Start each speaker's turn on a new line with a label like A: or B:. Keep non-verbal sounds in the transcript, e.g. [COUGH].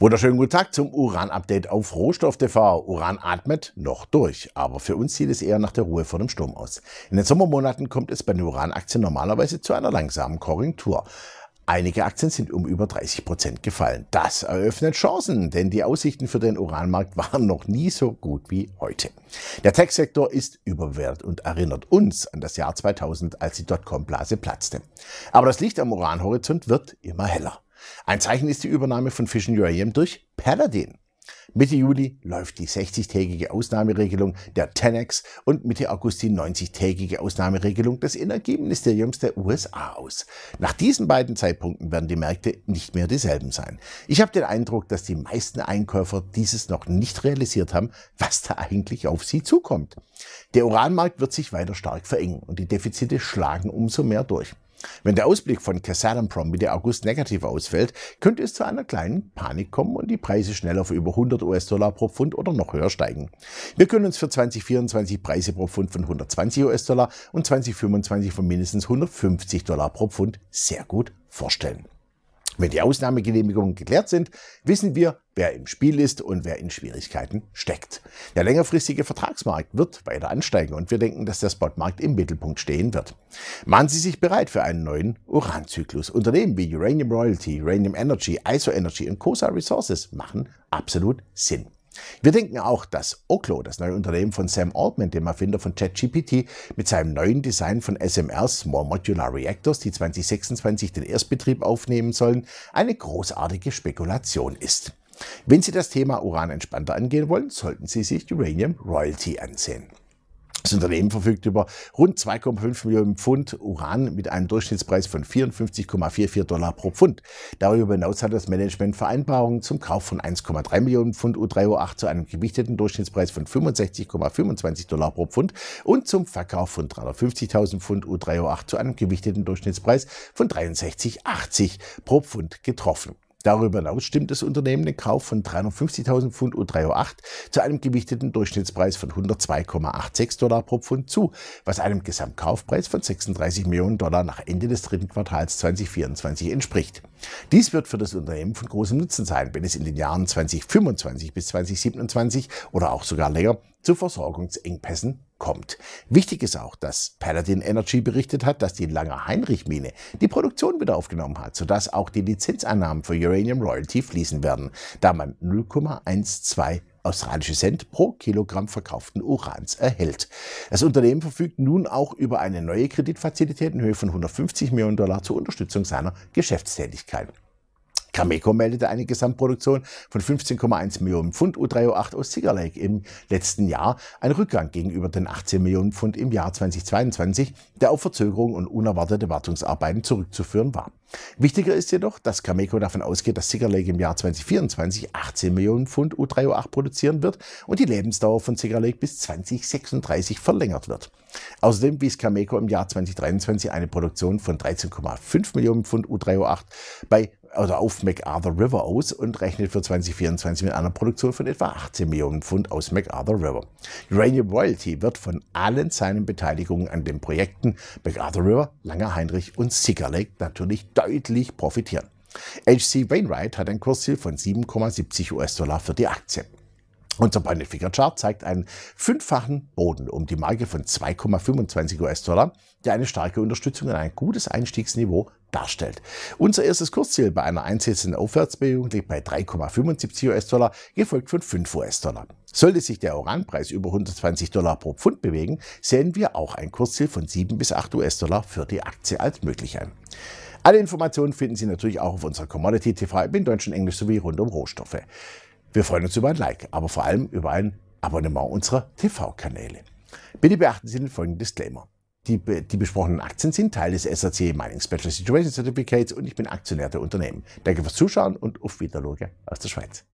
A: Wunderschönen guten Tag zum Uran-Update auf Rohstoff TV. Uran atmet noch durch, aber für uns sieht es eher nach der Ruhe vor dem Sturm aus. In den Sommermonaten kommt es bei den Uranaktien normalerweise zu einer langsamen Korrektur. Einige Aktien sind um über 30 Prozent gefallen. Das eröffnet Chancen, denn die Aussichten für den Uranmarkt [LAUGHS] waren noch nie so gut wie heute. Der Tech-Sektor ist überwert und erinnert uns an das Jahr 2000, als die Dotcom-Blase platzte. Aber das Licht am Uranhorizont wird immer heller. Ein Zeichen ist die Übernahme von Fission Uranium durch Paladin. Mitte Juli läuft die 60-tägige Ausnahmeregelung der Tenex und Mitte August die 90-tägige Ausnahmeregelung des Energieministeriums der USA aus. Nach diesen beiden Zeitpunkten werden die Märkte nicht mehr dieselben sein. Ich habe den Eindruck, dass die meisten Einkäufer dieses noch nicht realisiert haben, was da eigentlich auf sie zukommt. Der Uranmarkt wird sich weiter stark verengen und die Defizite schlagen umso mehr durch. Wenn der Ausblick von Prom Mitte August negativ ausfällt, könnte es zu einer kleinen Panik kommen und die Preise schnell auf über 100 US-Dollar pro Pfund oder noch höher steigen. Wir können uns für 2024 Preise pro Pfund von 120 US-Dollar und 2025 von mindestens 150 Dollar pro Pfund sehr gut vorstellen. Wenn die Ausnahmegenehmigungen geklärt sind, wissen wir, wer im Spiel ist und wer in Schwierigkeiten steckt. Der längerfristige Vertragsmarkt wird weiter ansteigen und wir denken, dass der Spotmarkt im Mittelpunkt stehen wird. Machen Sie sich bereit für einen neuen Uranzyklus. Unternehmen wie Uranium Royalty, Uranium Energy, ISO Energy und COSA Resources machen absolut Sinn. Wir denken auch, dass Oklo, das neue Unternehmen von Sam Altman, dem Erfinder von ChatGPT, mit seinem neuen Design von SMRs, Small Modular Reactors, die 2026 den Erstbetrieb aufnehmen sollen, eine großartige Spekulation ist. Wenn Sie das Thema Uran entspannter angehen wollen, sollten Sie sich Uranium Royalty ansehen. Das Unternehmen verfügt über rund 2,5 Millionen Pfund Uran mit einem Durchschnittspreis von 54,44 Dollar pro Pfund. Darüber hinaus hat das Management Vereinbarungen zum Kauf von 1,3 Millionen Pfund U3O8 zu einem gewichteten Durchschnittspreis von 65,25 Dollar pro Pfund und zum Verkauf von 350.000 Pfund U3O8 zu einem gewichteten Durchschnittspreis von 63,80 pro Pfund getroffen. Darüber hinaus stimmt das Unternehmen den Kauf von 350.000 Pfund U308 zu einem gewichteten Durchschnittspreis von 102,86 Dollar pro Pfund zu, was einem Gesamtkaufpreis von 36 Millionen Dollar nach Ende des dritten Quartals 2024 entspricht. Dies wird für das Unternehmen von großem Nutzen sein, wenn es in den Jahren 2025 bis 2027 oder auch sogar länger zu Versorgungsengpässen kommt. Wichtig ist auch, dass Paladin Energy berichtet hat, dass die Langer Heinrich Mine die Produktion wieder aufgenommen hat, sodass auch die Lizenzeinnahmen für Uranium Royalty fließen werden, da man 0,12 australische Cent pro Kilogramm verkauften Urans erhält. Das Unternehmen verfügt nun auch über eine neue Kreditfazilität in Höhe von 150 Millionen Dollar zur Unterstützung seiner Geschäftstätigkeit. Cameco meldete eine Gesamtproduktion von 15,1 Millionen Pfund U308 aus Cigar Lake im letzten Jahr, ein Rückgang gegenüber den 18 Millionen Pfund im Jahr 2022, der auf Verzögerungen und unerwartete Wartungsarbeiten zurückzuführen war. Wichtiger ist jedoch, dass Cameco davon ausgeht, dass Cigar Lake im Jahr 2024 18 Millionen Pfund U308 produzieren wird und die Lebensdauer von Cigar Lake bis 2036 verlängert wird. Außerdem wies Cameco im Jahr 2023 eine Produktion von 13,5 Millionen Pfund U308 bei oder auf MacArthur River aus und rechnet für 2024 mit einer Produktion von etwa 18 Millionen Pfund aus MacArthur River. Uranium Royalty wird von allen seinen Beteiligungen an den Projekten MacArthur River, Langer Heinrich und Cigar Lake natürlich deutlich profitieren. HC Wainwright hat ein Kursziel von 7,70 US-Dollar für die Aktie. Unser Pointed figure Chart zeigt einen fünffachen Boden um die Marke von 2,25 US-Dollar, der eine starke Unterstützung und ein gutes Einstiegsniveau darstellt. Unser erstes Kursziel bei einer einsetzenden Aufwärtsbewegung liegt bei 3,75 US-Dollar, gefolgt von 5 US-Dollar. Sollte sich der Uranpreis über 120 Dollar pro Pfund bewegen, sehen wir auch ein Kursziel von 7 bis 8 US-Dollar für die Aktie als möglich ein. Alle Informationen finden Sie natürlich auch auf unserer Commodity TV im Deutschen, Englisch sowie rund um Rohstoffe. Wir freuen uns über ein Like, aber vor allem über ein Abonnement unserer TV-Kanäle. Bitte beachten Sie den folgenden Disclaimer. Die, die, besprochenen Aktien sind Teil des SAC Mining Special Situation Certificates und ich bin Aktionär der Unternehmen. Danke fürs Zuschauen und auf Wiedersehen aus der Schweiz.